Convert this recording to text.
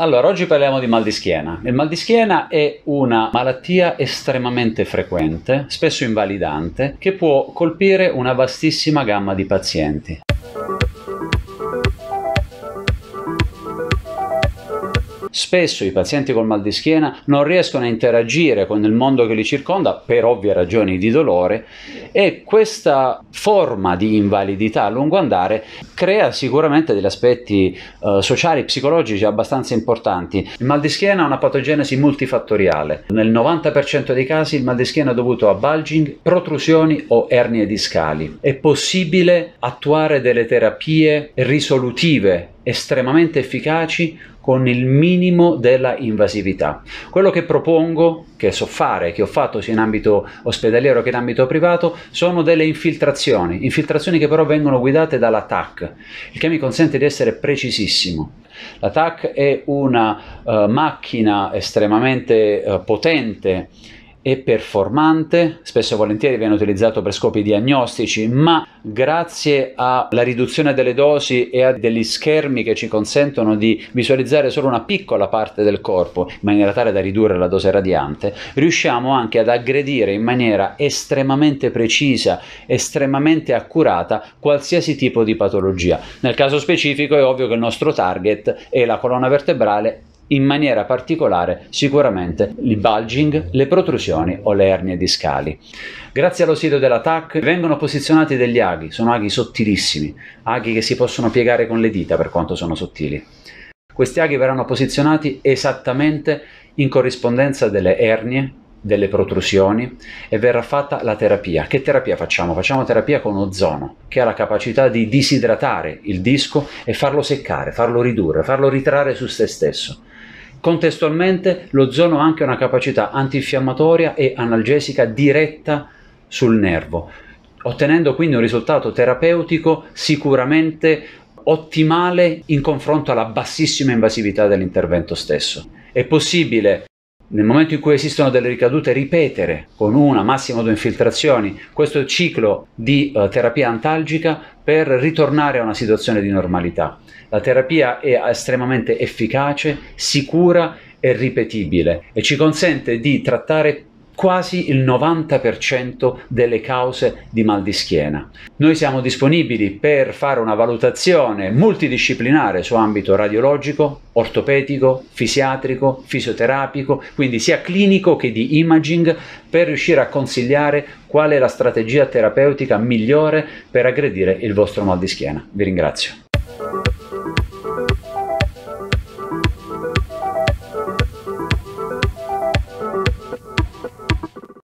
Allora, oggi parliamo di mal di schiena. Il mal di schiena è una malattia estremamente frequente, spesso invalidante, che può colpire una vastissima gamma di pazienti. Spesso i pazienti col mal di schiena non riescono a interagire con il mondo che li circonda per ovvie ragioni di dolore e questa forma di invalidità a lungo andare crea sicuramente degli aspetti eh, sociali e psicologici abbastanza importanti. Il mal di schiena ha una patogenesi multifattoriale. Nel 90% dei casi il mal di schiena è dovuto a bulging, protrusioni o ernie discali. È possibile attuare delle terapie risolutive estremamente efficaci con il minimo della invasività. Quello che propongo, che so fare, che ho fatto sia in ambito ospedaliero che in ambito privato, sono delle infiltrazioni, infiltrazioni che però vengono guidate dalla TAC, il che mi consente di essere precisissimo. La TAC è una uh, macchina estremamente uh, potente e performante, spesso e volentieri viene utilizzato per scopi diagnostici, ma grazie alla riduzione delle dosi e a degli schermi che ci consentono di visualizzare solo una piccola parte del corpo, in maniera tale da ridurre la dose radiante, riusciamo anche ad aggredire in maniera estremamente precisa, estremamente accurata qualsiasi tipo di patologia. Nel caso specifico è ovvio che il nostro target è la colonna vertebrale in maniera particolare sicuramente i bulging, le protrusioni o le ernie discali. Grazie allo sito dell'ATAC vengono posizionati degli aghi, sono aghi sottilissimi, aghi che si possono piegare con le dita per quanto sono sottili. Questi aghi verranno posizionati esattamente in corrispondenza delle ernie delle protrusioni e verrà fatta la terapia. Che terapia facciamo? Facciamo terapia con ozono, che ha la capacità di disidratare il disco e farlo seccare, farlo ridurre, farlo ritrarre su se stesso. Contestualmente l'ozono ha anche una capacità antinfiammatoria e analgesica diretta sul nervo, ottenendo quindi un risultato terapeutico sicuramente ottimale in confronto alla bassissima invasività dell'intervento stesso. È possibile nel momento in cui esistono delle ricadute, ripetere con una, massimo due infiltrazioni, questo ciclo di uh, terapia antalgica per ritornare a una situazione di normalità. La terapia è estremamente efficace, sicura e ripetibile e ci consente di trattare quasi il 90% delle cause di mal di schiena. Noi siamo disponibili per fare una valutazione multidisciplinare su ambito radiologico, ortopedico, fisiatrico, fisioterapico, quindi sia clinico che di imaging, per riuscire a consigliare qual è la strategia terapeutica migliore per aggredire il vostro mal di schiena. Vi ringrazio.